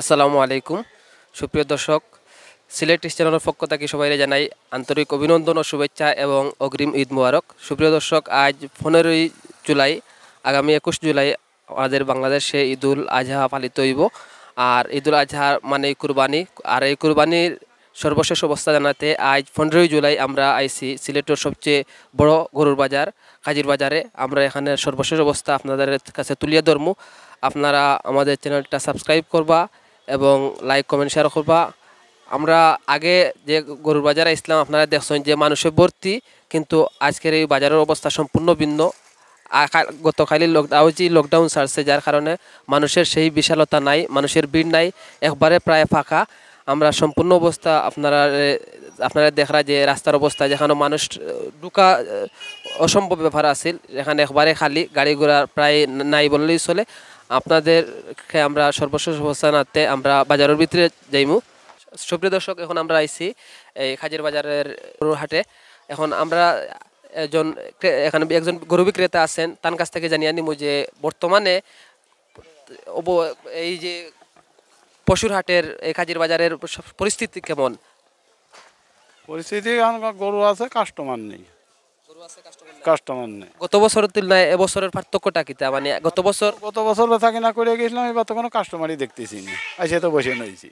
আসসালামু আলাইকুম সুপ্রিয় দর্শক সিলেট চ্যানেলের পক্ষ থেকে সবাইকে জানাই আন্তরিক অভিনন্দন ও শুভেচ্ছা এবং অগ্রিম ঈদ মোবারক সুপ্রিয় দর্শক আজ পনেরোই জুলাই আগামী একুশ জুলাই আমাদের বাংলাদেশে ঈদুল আজহা পালিত হইব আর ঈদুল আজহা মানে কুরবানি আর এই কুরবানির সর্বশেষ অবস্থা জানাতে আজ পনেরোই জুলাই আমরা আইসি সিলেটের সবচেয়ে বড় গরুর বাজার কাজির বাজারে আমরা এখানে সর্বশেষ অবস্থা আপনাদের কাছে তুলিয়ে ধরবো আপনারা আমাদের চ্যানেলটা সাবস্ক্রাইব করবা এবং লাইক কমেন্ট শেয়ার করবা আমরা আগে যে গরুর বাজারে ইসলাম আপনারা দেখছেন যে মানুষে ভর্তি কিন্তু আজকের এই বাজারের অবস্থা সম্পূর্ণ ভিন্ন গতকালই লকডাউন যে লকডাউন সারছে যার কারণে মানুষের সেই বিশালতা নাই মানুষের ভিড় নাই একবারে প্রায় ফাঁকা আমরা সম্পূর্ণ অবস্থা আপনারা আপনারা দেখরা যে রাস্তার অবস্থা যেখানে মানুষ ঢুকা অসম্ভব ব্যাপার আছিল এখানে একবারে খালি গাড়ি ঘোড়া প্রায় নাই বললেই চলে আপনাদেরকে আমরা সর্বশেষ অবস্থান আনতে আমরা বাজারের ভিতরে যাইমু সুপ্রিয় দর্শক এখন আমরা আইছি এই খাজির বাজারের হাটে এখন আমরা একজন এখানে একজন গরু বিক্রেতা আছেন তার কাছ থেকে জানিয়ে নিব যে বর্তমানে এই যে পশুর হাটের এই খাজির বাজারের পরিস্থিতি কেমন পরিস্থিতি গরু আছে কাস্টমার নেই কাস্টমার নেই গত বছরের তুলনায় এবছরের পার্থক্যটা কি তা মানে গত বছর গত বছর কথা কিনা করে গেছিলাম এবার তো কোনো কাস্টমারই দেখতেছি না এসে তো বসে নইছি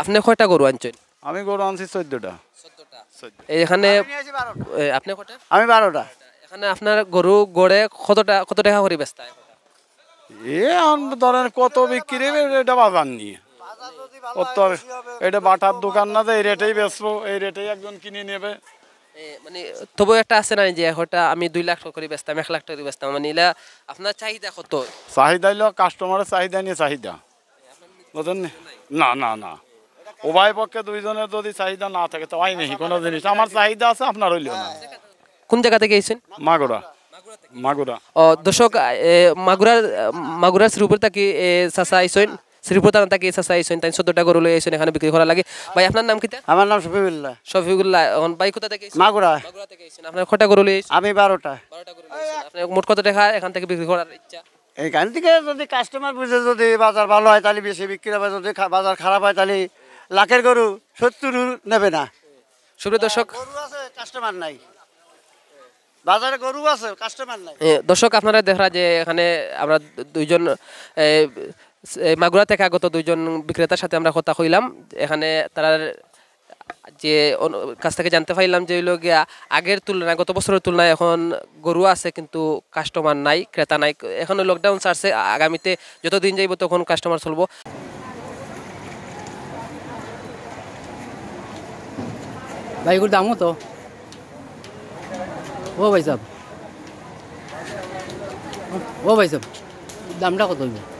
আপনি কয়টা গরু আনছেন আমি গরু আনছি চোদ্দটা এখানে আপনি কয়টা আমি বারোটা এখানে আপনার গরু গড়ে কতটা কত টাকা করে ব্যস্ত এ ধরেন কত বিক্রি এটা বাজার নিয়ে কত এটা বাটার দোকান না যে এই রেটেই বেচবো এই রেটেই একজন কিনে নেবে মানে তবু একটা আছে না যে ওটা আমি দুই লাখ করে বেচতাম এক লাখ টাকা বেচতাম মানে এলা আপনার চাহিদা কত চাহিদা হলো কাস্টমারের চাহিদা নিয়ে চাহিদা বুঝলেন না না না উভয় পক্ষে দুইজনের যদি চাহিদা না থাকে তো নেই কোনো জিনিস আমার চাহিদা আছে আপনার হইলেও না কোন জায়গা থেকে এসেছেন মাগুরা মাগুরা ও দর্শক মাগুরার মাগুরার রূপের কি চাষা আইসেন শ্রীপুতান তাকে এসে চাইছেন তাই চোদ্দটা গরু রুলে এখানে বিক্রি করা লাগে ভাই আপনার নাম কি আমার নাম শফিউল্লাহ শফিউল্লাহ এখন ভাই কোথা থেকে মাগুরা মাগুরা থেকে আইছেন আপনার কটা গরু লইছেন আমি বারোটা আপনি মোট কত টাকা এখান থেকে বিক্রি করার ইচ্ছা এখান থেকে যদি কাস্টমার বুঝে যদি বাজার ভালো হয় তাহলে বেশি বিক্রি হবে যদি বাজার খারাপ হয় তাহলে লাখের গরু সত্তর নেবে না শুরু দর্শক কাস্টমার নাই বাজারে গরু আছে কাস্টমার নাই দর্শক আপনারা দেখা যে এখানে আমরা দুইজন মাগুরা থেকে আগত দুইজন বিক্রেতার সাথে আমরা কথা হইলাম এখানে তারা যে কাছ থেকে জানতে পারলাম যে ওইগুলো গিয়া আগের তুলনায় গত বছরের তুলনায় এখন গরু আছে কিন্তু কাস্টমার নাই ক্রেতা নাই এখন লকডাউন ছাড়ছে আগামীতে যতদিন যাইব তখন কাস্টমার চলবো ভাই দামও তো ও ভাই সাহেব ও ভাই সাহেব দামটা কত হইবে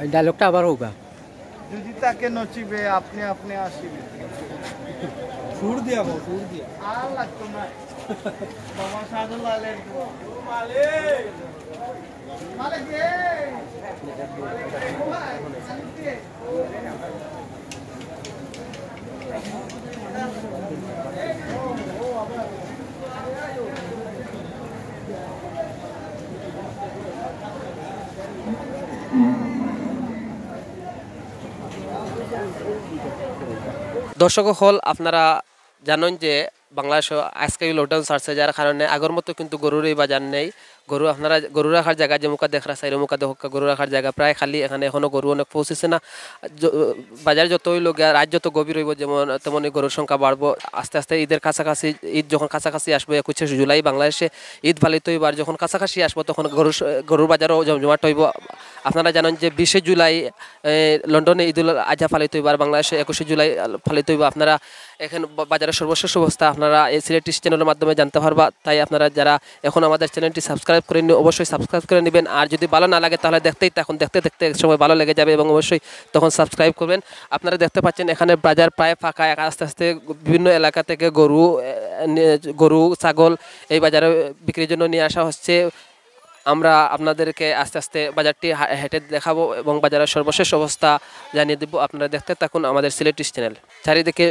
ভাই ডায়লগটা আবার হোক যদি তাকে নচিবে আপনি আপনি আসিবে সুর দিয়া বল সুর দিয়া আর লাগতো না তোমার সাধু লালের মালিক মালিক মালিক দর্শক হল আপনারা জানেন যে বাংলাদেশ আজকে লকডাউন সারছে যার কারণে আগের মতো কিন্তু গরুর এই বাজার নেই গরু আপনারা গরু রাখার জায়গা যে মুখা দেখা সাইরে মুখা দেখ গরু রাখার জায়গা প্রায় খালি এখানে এখনও গরু অনেক পৌঁছেছে না বাজার যতই লোক রাত যত গভীর হইব যেমন তেমনই গরুর সংখ্যা বাড়বো আস্তে আস্তে ঈদের কাছাকাছি ঈদ যখন কাছাকাছি আসবে একুশে জুলাই বাংলাদেশে ঈদ পালিত হইব আর যখন কাছাকাছি আসবো তখন গরুর গরুর বাজারও জমজমাট হইব আপনারা জানেন যে বিশে জুলাই লন্ডনে ঈদুল আজহা পালিত হইব আর বাংলাদেশে একুশে জুলাই পালিত হইব আপনারা এখন বাজারের সর্বশেষ অবস্থা আপনারা এই সিলেটিস চ্যানেলের মাধ্যমে জানতে পারবা তাই আপনারা যারা এখন আমাদের চ্যানেলটি সাবস্ক্রাইব করে নিন অবশ্যই সাবস্ক্রাইব করে নেবেন আর যদি ভালো না লাগে তাহলে দেখতেই তখন দেখতে দেখতে এক সময় ভালো লেগে যাবে এবং অবশ্যই তখন সাবস্ক্রাইব করবেন আপনারা দেখতে পাচ্ছেন এখানে বাজার প্রায় ফাঁকা আস্তে আস্তে বিভিন্ন এলাকা থেকে গরু গরু ছাগল এই বাজারে বিক্রির জন্য নিয়ে আসা হচ্ছে আমরা আপনাদেরকে আস্তে আস্তে বাজারটি হেঁটে দেখাবো এবং বাজারের সর্বশেষ অবস্থা জানিয়ে দেবো আপনারা দেখতে থাকুন আমাদের সিলেটিস চ্যানেল চারিদিকে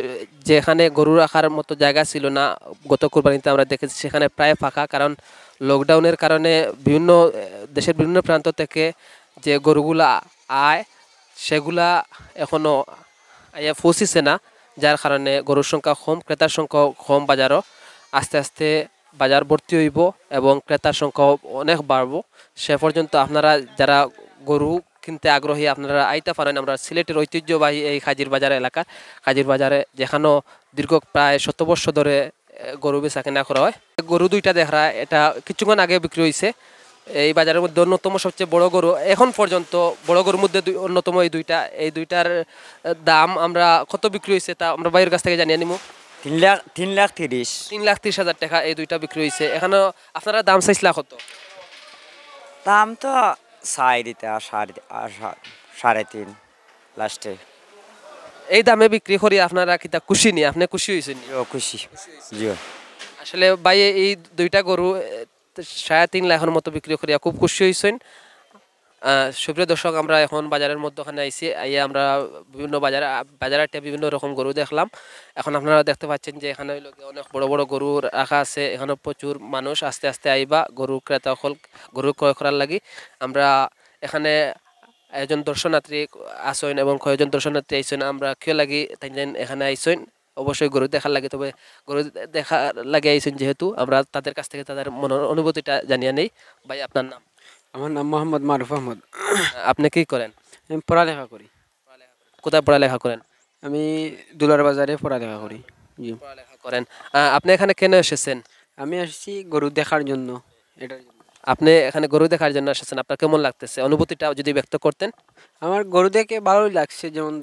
যেখানে গরু রাখার মতো জায়গা ছিল না গত কুরবানিতে আমরা দেখেছি সেখানে প্রায় ফাঁকা কারণ লকডাউনের কারণে বিভিন্ন দেশের বিভিন্ন প্রান্ত থেকে যে গরুগুলা আয় সেগুলা এখনও ফসিছে ইয়ে না যার কারণে গরুর সংখ্যা কম ক্রেতার সংখ্যা কম বাজারও আস্তে আস্তে বাজার ভর্তি হইব এবং ক্রেতার সংখ্যা অনেক বাড়ব সে পর্যন্ত আপনারা যারা গরু কিনতে আগ্রহী আপনারা আইতে পারেন আমরা সিলেটের ঐতিহ্যবাহী এই খাজির বাজার এলাকা খাজির বাজারে যেখানেও দীর্ঘ প্রায় শত বছর ধরে গরু বেচা কেনা করা হয় গরু দুইটা দেখা এটা কিছুক্ষণ আগে বিক্রি হয়েছে এই বাজারের মধ্যে অন্যতম সবচেয়ে বড় গরু এখন পর্যন্ত বড় গরুর মধ্যে অন্যতম এই দুইটা এই দুইটার দাম আমরা কত বিক্রি হয়েছে তা আমরা বাইরের কাছ থেকে জানিয়ে নিব তিন লাখ তিন লাখ তিরিশ তিন লাখ তিরিশ হাজার টাকা এই দুইটা বিক্রি হয়েছে এখানে আপনারা দাম চাইছিলা কত দাম তো সাড়ে দিতে সাড়ে তিন লাস্টে এই দামে বিক্রি করি আপনারা কিতা খুশি নি আপনি খুশি হয়েছেন খুশি জিও আসলে ভাই এই দুইটা গরু সাড়ে তিন লাখের মতো বিক্রি করিয়া খুব খুশি হয়েছেন সুপ্রিয় দর্শক আমরা এখন বাজারের মধ্যখানে আইসি এই আমরা বিভিন্ন বাজার বাজারে একটা বিভিন্ন রকম গরু দেখলাম এখন আপনারা দেখতে পাচ্ছেন যে এখানে অনেক বড় বড় গরু রাখা আছে এখানে প্রচুর মানুষ আস্তে আস্তে আইবা গরু ক্রেতা সকল গরু ক্রয় করার লাগি আমরা এখানে একজন দর্শনার্থী আসইন এবং কয়েকজন দর্শনার্থী আইসইন আমরা কেউ লাগি তাই এখানে আইসইন অবশ্যই গরু দেখার লাগে তবে গরু দেখার লাগে আইসেন যেহেতু আমরা তাদের কাছ থেকে তাদের মনের অনুভূতিটা জানিয়ে নেই ভাই আপনার নাম আমার নাম মোহাম্মদ মারুফ আহমদ আপনি কি করেন আমি পড়ালেখা করি কোথায় পড়ালেখা করেন আমি দুলার বাজারে পড়ালেখা করি জি পড়ালেখা করেন আপনি এখানে কেন এসেছেন আমি আসছি গরু দেখার জন্য এটার আপনি এখানে গরু দেখার জন্য এসেছেন আপনার কেমন লাগতেছে অনুভূতিটা যদি ব্যক্ত করতেন আমার গরু দেখে ভালোই লাগছে যেমন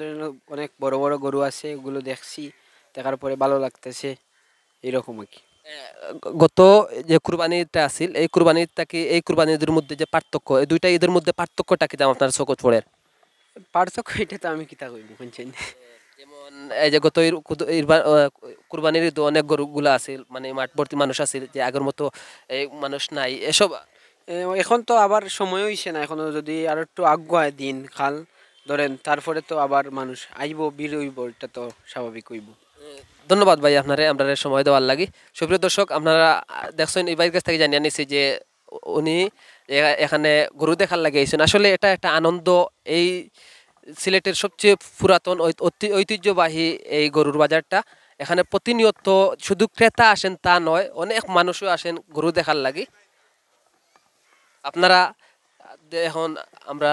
অনেক বড় বড় গরু আছে এগুলো দেখছি দেখার পরে ভালো লাগতেছে এরকম আর কি গত যে কুরবানিটা আসিল এই কুরবানিটা কি এই কুরবানিদের মধ্যে যে পার্থক্য এই দুইটা ঈদের মধ্যে পার্থক্যটা কি আপনার চোখত পড়ে পার্থক্য এটা তো আমি তা কইব বুঝছেন যেমন এই যে গত কুরবানির ঈদ অনেক গরুগুলো আছিল মানে মাঠবর্তী মানুষ আছিল যে আগের মতো এই মানুষ নাই এসব এখন তো আবার সময় হইছে না এখনো যদি আর একটু আগুয়ায় দিন খাল ধরেন তারপরে তো আবার মানুষ আইব বীর হইব এটা তো স্বাভাবিক হইব ধন্যবাদ ভাই আপনারে আপনার সময় দেওয়ার লাগে সুপ্রিয় দর্শক আপনারা দেখছেন এই বাইকের থেকে জানিয়ে নিছি যে উনি এখানে গরু দেখার লাগে এসেছেন আসলে এটা একটা আনন্দ এই সিলেটের সবচেয়ে পুরাতন ঐতিহ্যবাহী এই গরুর বাজারটা এখানে প্রতিনিয়ত শুধু ক্রেতা আসেন তা নয় অনেক মানুষও আসেন গরু দেখার লাগে আপনারা এখন আমরা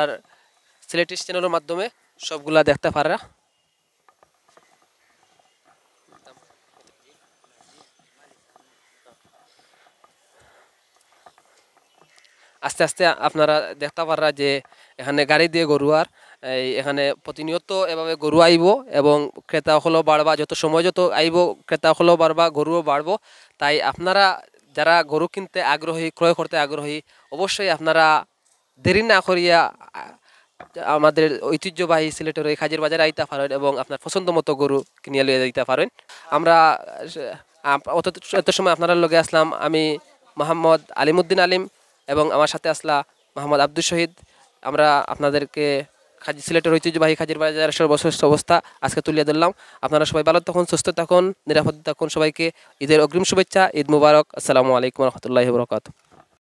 সিলেটিস চ্যানেলের মাধ্যমে সবগুলা দেখতে পারা আস্তে আস্তে আপনারা দেখতে পাররা যে এখানে গাড়ি দিয়ে গরু এই এখানে প্রতিনিয়ত এভাবে গরু আইব এবং ক্রেতা হলো বাড়বা যত সময় যত আইব ক্রেতা হলো বাড়বা গরুও বাড়ব তাই আপনারা যারা গরু কিনতে আগ্রহী ক্রয় করতে আগ্রহী অবশ্যই আপনারা দেরি না করিয়া আমাদের ঐতিহ্যবাহী সিলেটের ওই খাজির বাজারে আইতে পারেন এবং আপনার পছন্দ মতো গরু কিনে লিয়ে দিতে পারেন আমরা অত এত সময় আপনারা লগে আসলাম আমি মোহাম্মদ আলিমুদ্দিন আলিম এবং আমার সাথে আসলা মোহাম্মদ আব্দুল শহীদ আমরা আপনাদেরকে খাজি সিলেটের ঐতিহ্যবাহী খাজির বাজার বসবাস অবস্থা আজকে তুলিয়ে ধরলাম আপনারা সবাই ভালো থাকুন সুস্থ থাকুন নিরাপদ থাকুন সবাইকে ঈদের অগ্রিম শুভেচ্ছা ঈদ মুবারক আসসালামু আলাইকুম রহমতুল্লাহ বরকাত